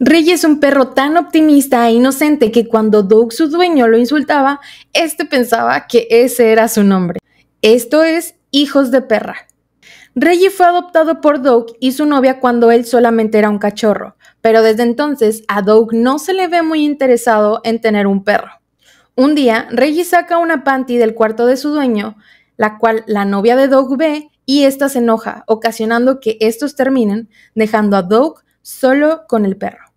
Reggie es un perro tan optimista e inocente que cuando Doug, su dueño, lo insultaba, este pensaba que ese era su nombre. Esto es hijos de perra. Reggie fue adoptado por Doug y su novia cuando él solamente era un cachorro, pero desde entonces a Doug no se le ve muy interesado en tener un perro. Un día, Reggie saca una panty del cuarto de su dueño, la cual la novia de Doug ve y ésta se enoja, ocasionando que estos terminen, dejando a Doug solo con el perro.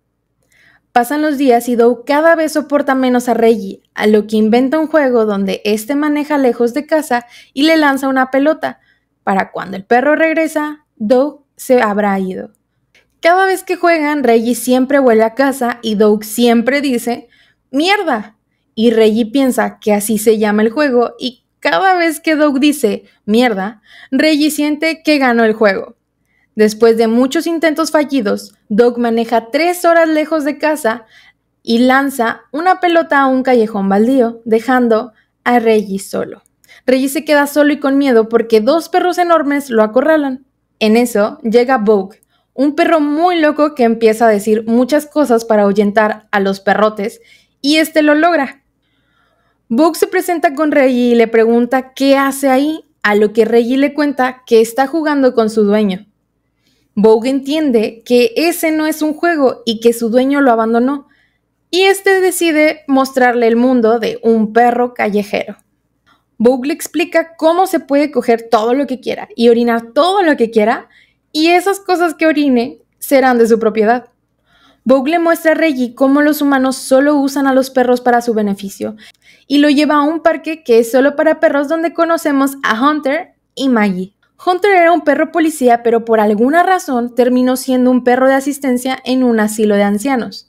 Pasan los días y Doug cada vez soporta menos a Reggie, a lo que inventa un juego donde éste maneja lejos de casa y le lanza una pelota. Para cuando el perro regresa, Doug se habrá ido. Cada vez que juegan, Reggie siempre vuelve a casa y Doug siempre dice, ¡Mierda! Y Reggie piensa que así se llama el juego y cada vez que Doug dice, ¡Mierda!, Reggie siente que ganó el juego. Después de muchos intentos fallidos, Doug maneja tres horas lejos de casa y lanza una pelota a un callejón baldío, dejando a Reggie solo. Reggie se queda solo y con miedo porque dos perros enormes lo acorralan. En eso llega Vogue, un perro muy loco que empieza a decir muchas cosas para ahuyentar a los perrotes y este lo logra. Vogue se presenta con Reggie y le pregunta qué hace ahí, a lo que Reggie le cuenta que está jugando con su dueño. Vogue entiende que ese no es un juego y que su dueño lo abandonó, y este decide mostrarle el mundo de un perro callejero. Vogue le explica cómo se puede coger todo lo que quiera y orinar todo lo que quiera, y esas cosas que orine serán de su propiedad. Vogue le muestra a Reggie cómo los humanos solo usan a los perros para su beneficio y lo lleva a un parque que es solo para perros donde conocemos a Hunter y Maggie. Hunter era un perro policía, pero por alguna razón terminó siendo un perro de asistencia en un asilo de ancianos.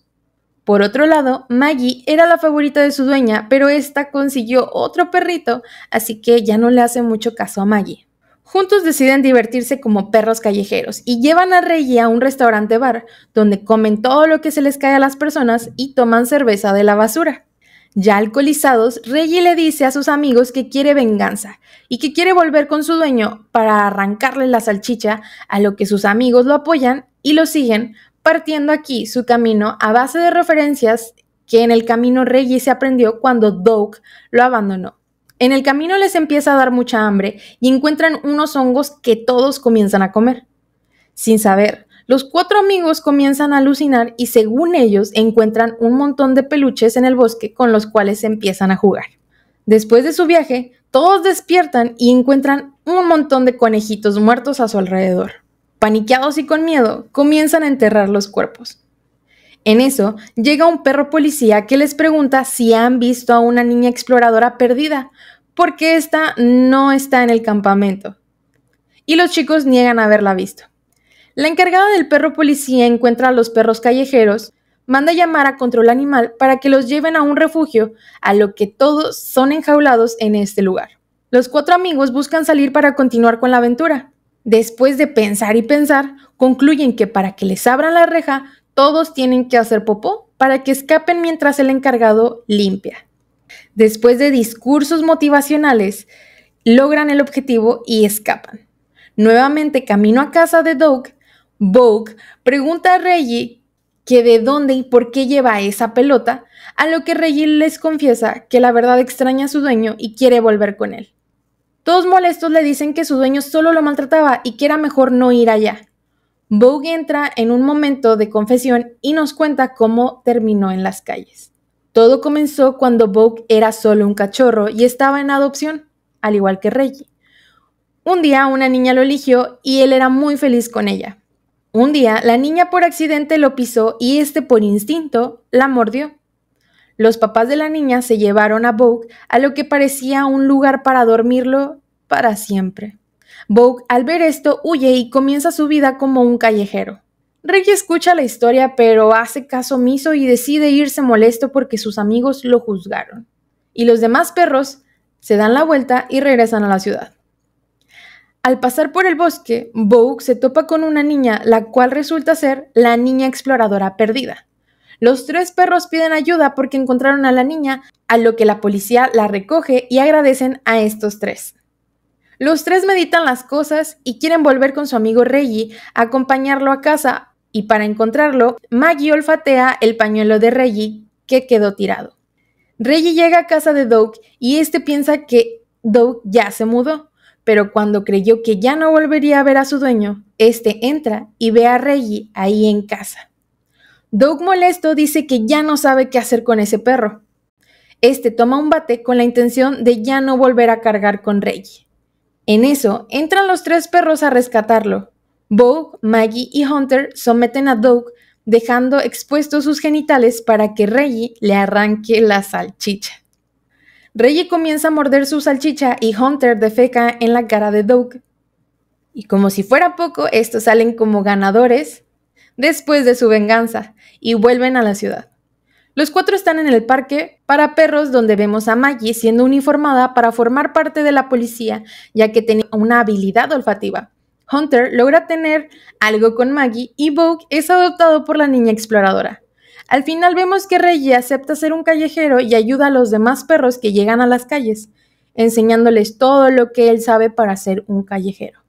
Por otro lado, Maggie era la favorita de su dueña, pero esta consiguió otro perrito, así que ya no le hace mucho caso a Maggie. Juntos deciden divertirse como perros callejeros y llevan a Reggie a un restaurante bar, donde comen todo lo que se les cae a las personas y toman cerveza de la basura. Ya alcoholizados, Reggie le dice a sus amigos que quiere venganza y que quiere volver con su dueño para arrancarle la salchicha, a lo que sus amigos lo apoyan y lo siguen, partiendo aquí su camino a base de referencias que en el camino Reggie se aprendió cuando Doug lo abandonó. En el camino les empieza a dar mucha hambre y encuentran unos hongos que todos comienzan a comer. Sin saber, los cuatro amigos comienzan a alucinar y según ellos encuentran un montón de peluches en el bosque con los cuales empiezan a jugar. Después de su viaje, todos despiertan y encuentran un montón de conejitos muertos a su alrededor. Paniqueados y con miedo, comienzan a enterrar los cuerpos. En eso, llega un perro policía que les pregunta si han visto a una niña exploradora perdida, porque esta no está en el campamento. Y los chicos niegan haberla visto. La encargada del perro policía encuentra a los perros callejeros, manda llamar a control animal para que los lleven a un refugio, a lo que todos son enjaulados en este lugar. Los cuatro amigos buscan salir para continuar con la aventura. Después de pensar y pensar, concluyen que para que les abran la reja, todos tienen que hacer popó para que escapen mientras el encargado limpia. Después de discursos motivacionales, logran el objetivo y escapan. Nuevamente camino a casa de Doug, Vogue pregunta a Reggie que de dónde y por qué lleva esa pelota, a lo que Reggie les confiesa que la verdad extraña a su dueño y quiere volver con él. Todos molestos le dicen que su dueño solo lo maltrataba y que era mejor no ir allá. Vogue entra en un momento de confesión y nos cuenta cómo terminó en las calles. Todo comenzó cuando Vogue era solo un cachorro y estaba en adopción, al igual que Reggie. Un día una niña lo eligió y él era muy feliz con ella. Un día, la niña por accidente lo pisó y este por instinto la mordió. Los papás de la niña se llevaron a Vogue a lo que parecía un lugar para dormirlo para siempre. Vogue, al ver esto, huye y comienza su vida como un callejero. Reggie escucha la historia, pero hace caso omiso y decide irse molesto porque sus amigos lo juzgaron. Y los demás perros se dan la vuelta y regresan a la ciudad. Al pasar por el bosque, Vogue se topa con una niña, la cual resulta ser la niña exploradora perdida. Los tres perros piden ayuda porque encontraron a la niña, a lo que la policía la recoge y agradecen a estos tres. Los tres meditan las cosas y quieren volver con su amigo Reggie a acompañarlo a casa y para encontrarlo, Maggie olfatea el pañuelo de Reggie que quedó tirado. Reggie llega a casa de Doug y este piensa que Doug ya se mudó pero cuando creyó que ya no volvería a ver a su dueño, este entra y ve a Reggie ahí en casa. Doug molesto dice que ya no sabe qué hacer con ese perro. Este toma un bate con la intención de ya no volver a cargar con Reggie. En eso, entran los tres perros a rescatarlo. Bo, Maggie y Hunter someten a Doug, dejando expuestos sus genitales para que Reggie le arranque la salchicha. Reggie comienza a morder su salchicha y Hunter defeca en la cara de Doug. Y como si fuera poco, estos salen como ganadores después de su venganza y vuelven a la ciudad. Los cuatro están en el parque para perros donde vemos a Maggie siendo uniformada para formar parte de la policía, ya que tenía una habilidad olfativa. Hunter logra tener algo con Maggie y Vogue es adoptado por la niña exploradora. Al final vemos que Reggie acepta ser un callejero y ayuda a los demás perros que llegan a las calles, enseñándoles todo lo que él sabe para ser un callejero.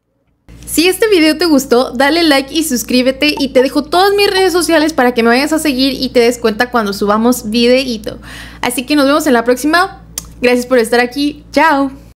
Si este video te gustó, dale like y suscríbete y te dejo todas mis redes sociales para que me vayas a seguir y te des cuenta cuando subamos videito. Así que nos vemos en la próxima. Gracias por estar aquí. Chao.